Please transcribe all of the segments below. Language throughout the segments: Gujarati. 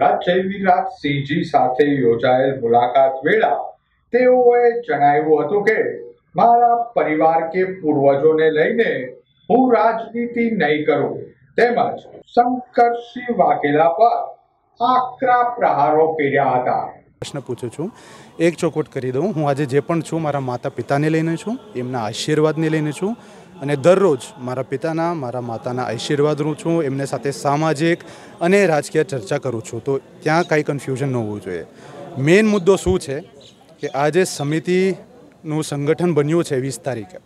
રાજચૈવીનાથ સિંહજી સાથે યોજાયેલ મુલાકાત વેળા તેઓએ જણાવ્યું હતું કે મારા પરિવાર કે પૂર્વજોને લઈને હું રાજનીતિ નહીં કરું તેમજ શંકરસિંહ વાઘેલા પર આકરા પ્રહારો કર્યા હતા પ્રશ્ન પૂછું છું એક ચોખવટ કરી દઉં હું આજે જે પણ છું મારા માતા પિતાને લઈને છું એમના આશીર્વાદને લઈને છું અને દરરોજ મારા પિતાના મારા માતાના આશીર્વાદ રૂ છું એમને સાથે સામાજિક અને રાજકીય ચર્ચા કરું છું તો ત્યાં કાંઈ કન્ફ્યુઝન ન હોવું જોઈએ મેઇન મુદ્દો શું છે કે આજે સમિતિનું સંગઠન બન્યું છે વીસ તારીખે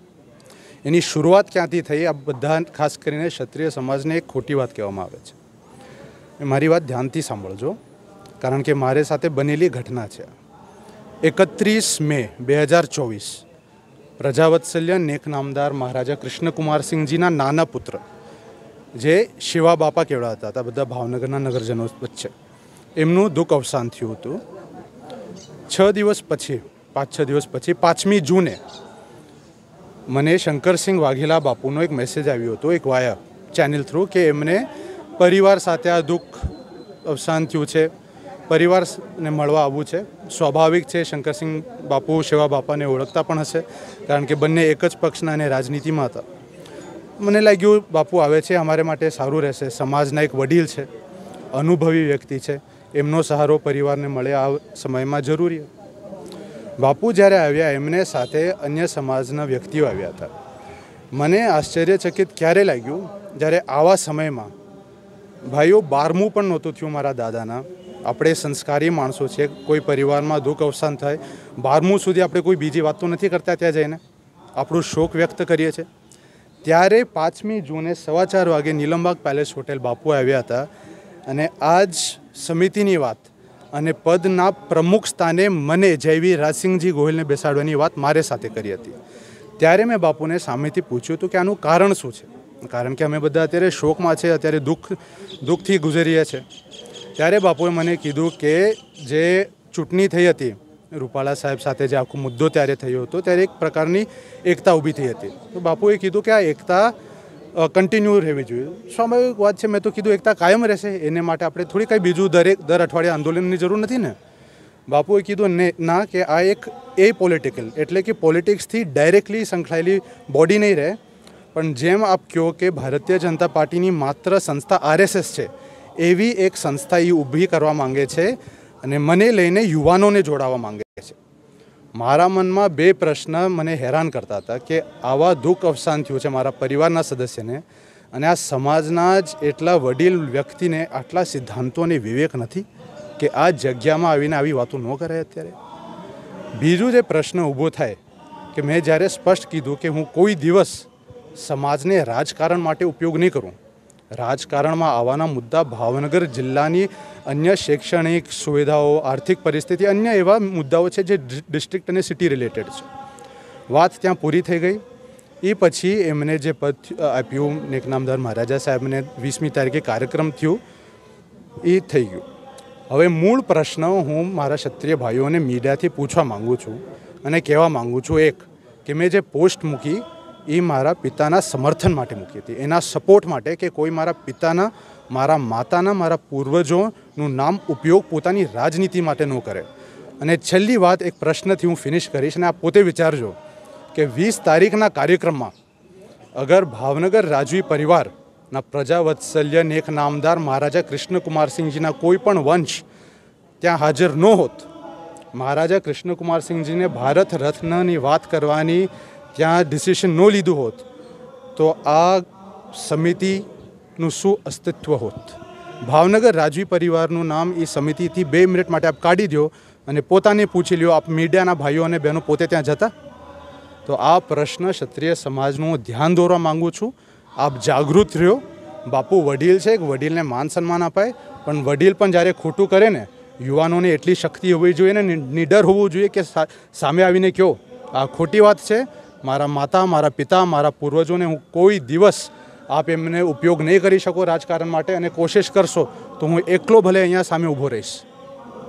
એની શરૂઆત ક્યાંથી થઈ આ બધા ખાસ કરીને ક્ષત્રિય સમાજને એક ખોટી વાત કહેવામાં આવે છે મારી વાત ધ્યાનથી સાંભળજો કારણ કે મારે સાથે બનેલી ઘટના છે એકત્રીસ મે બે હજાર ચોવીસ પ્રજાવત્સલ્ય નેક નામદાર મહારાજા કૃષ્ણકુમારસિંહજીના નાના પુત્ર જે શિવા બાપા કેવડા હતા હતા બધા ભાવનગરના નગરજનો વચ્ચે એમનું દુઃખ અવસાન થયું હતું છ દિવસ પછી પાંચ છ દિવસ પછી પાંચમી જૂને મને શંકરસિંહ વાઘેલા બાપુનો એક મેસેજ આવ્યો હતો એક વાયા ચેનલ થ્રુ કે એમને પરિવાર સાથે આ દુઃખ અવસાન થયું છે પરિવારને મળવા આવવું છે સ્વાભાવિક છે શંકરસિંહ બાપુ સેવા બાપાને ઓળખતા પણ હશે કારણ કે બંને એક જ પક્ષના અને રાજનીતિમાં હતા મને લાગ્યું બાપુ આવે છે અમારે માટે સારું રહેશે સમાજના એક વડીલ છે અનુભવી વ્યક્તિ છે એમનો સહારો પરિવારને મળે આ સમયમાં જરૂરી બાપુ જ્યારે આવ્યા એમને સાથે અન્ય સમાજના વ્યક્તિઓ આવ્યા હતા મને આશ્ચર્યચકિત ક્યારે લાગ્યું જ્યારે આવા સમયમાં ભાઈઓ બારમું પણ નહોતું થયું મારા દાદાના આપણે સંસ્કારી માણસો છે કોઈ પરિવારમાં દુઃખ અવસાન થાય બારમું સુધી આપણે કોઈ બીજી વાત તો નથી કરતા ત્યાં જઈને આપણું શોક વ્યક્ત કરીએ છીએ ત્યારે પાંચમી જૂને સવા ચાર વાગે નીલમબાગ પેલેસ હોટેલ બાપુ આવ્યા હતા અને આ જ સમિતિની વાત અને પદના પ્રમુખ સ્થાને મને જયવી રાજસિંહજી ગોહિલને બેસાડવાની વાત મારે સાથે કરી હતી ત્યારે મેં બાપુને સામેથી પૂછ્યું હતું કે આનું કારણ શું છે કારણ કે અમે બધા અત્યારે શોકમાં છે અત્યારે દુઃખ દુઃખથી ગુજરીએ છીએ તારે બાપુએ મને કીધું કે જે ચુટણી થઈ હતી રૂપાલા સાહેબ સાથે જે આપકો મુદ્દો તૈયાર થયો તો ત્યારે એક પ્રકારની એકતા ઉભી થઈ હતી તો બાપુએ કીધું કે આ એકતા કન્ટિન્યુ રહેવી જોઈએ સમય વાત છે મે તો કીધું એકતા કાયમ રહેશે એને માટે આપણે થોડીક આ બીજું દરેક દર અઠવાડિયા આંદોલન ની જરૂર નથી ને બાપુએ કીધું ના કે આ એક એ પોલિટિકલ એટલે કે પોલિટિક્સ થી ડાયરેક્ટલી સંકળાયેલી બોડી નઈ રહે પણ જેમ આપ ક્યો કે ભારતીય જનતા પાર્ટી ની માત્ર સંસ્થા આરએસએસ છે એવી એક સંસ્થા એ ઊભી કરવા માંગે છે અને મને લઈને યુવાનોને જોડાવા માંગે છે મારા મનમાં બે પ્રશ્ન મને હેરાન કરતા હતા કે આવા દુઃખ અવસાન થયું છે મારા પરિવારના સદસ્યને અને આ સમાજના જ એટલા વડીલ વ્યક્તિને આટલા સિદ્ધાંતોને વિવેક નથી કે આ જગ્યામાં આવીને આવી વાતો ન કરે અત્યારે બીજું જે પ્રશ્ન ઊભો થાય કે મેં જ્યારે સ્પષ્ટ કીધું કે હું કોઈ દિવસ સમાજને રાજકારણ માટે ઉપયોગ નહીં કરું રાજકારણમાં આવવાના મુદ્દા ભાવનગર જિલ્લાની અન્ય શૈક્ષણિક સુવિધાઓ આર્થિક પરિસ્થિતિ અન્ય એવા મુદ્દાઓ છે જે ડિસ્ટ્રિક્ટ અને સિટી રિલેટેડ છે વાત ત્યાં પૂરી થઈ ગઈ એ પછી એમને જે પદ આપ્યું નેક મહારાજા સાહેબને વીસમી તારીખે કાર્યક્રમ થયું એ થઈ ગયું હવે મૂળ પ્રશ્ન હું મારા ક્ષત્રિય ભાઈઓને મીડિયાથી પૂછવા માગું છું અને કહેવા માગું છું એક કે મેં જે પોસ્ટ મૂકી એ મારા પિતાના સમર્થન માટે મૂકી હતી એના સપોર્ટ માટે કે કોઈ મારા પિતાના મારા માતાના મારા પૂર્વજોનું નામ ઉપયોગ પોતાની રાજનીતિ માટે ન કરે અને છેલ્લી વાત એક પ્રશ્નથી હું ફિનિશ કરીશ અને આ પોતે વિચારજો કે વીસ તારીખના કાર્યક્રમમાં અગર ભાવનગર રાજવી પરિવારના પ્રજાવત્સલ્ય નેક નામદાર મહારાજા કૃષ્ણકુમારસિંહજીના કોઈ પણ વંશ ત્યાં હાજર ન હોત મહારાજા કૃષ્ણકુમારસિંહજીને ભારત રત્નની વાત કરવાની જા ડિસિઝન નો લીધું હોત તો આ સમિતિ નું સુ અસ્તિત્વ હોત ભાવનગર રાજવી પરિવાર નું નામ ઈ સમિતિ થી બે મિનિટ માટે આપ કાઢી દયો અને પોતાને પૂછી લ્યો આપ મીડિયા ના ભાઈઓ ને બહેનો પોતે ત્યાં જ હતા તો આ પ્રશ્ન ક્ષત્રિય સમાજ નું ધ્યાન દોરવા માંગુ છું આપ જાગૃત રયો બાપુ વઢિલ છે કે વઢિલ ને માન સન્માન અપાય પણ વઢિલ પણ જ્યારે ખોટું કરે ને યુવાનો ને એટલી શક્તિ ઉભી જોઈએ ને નિડર હોવું જોઈએ કે સામે આવીને ક્યો આ ખોટી વાત છે મારા માતા મારા પિતા મારા પૂર્વજોને હું કોઈ દિવસ આપ એમને ઉપયોગ નહીં કરી શકો રાજકારણ માટે અને કોશિશ કરશો તો હું એકલો ભલે અહીંયા સામે ઊભો રહીશ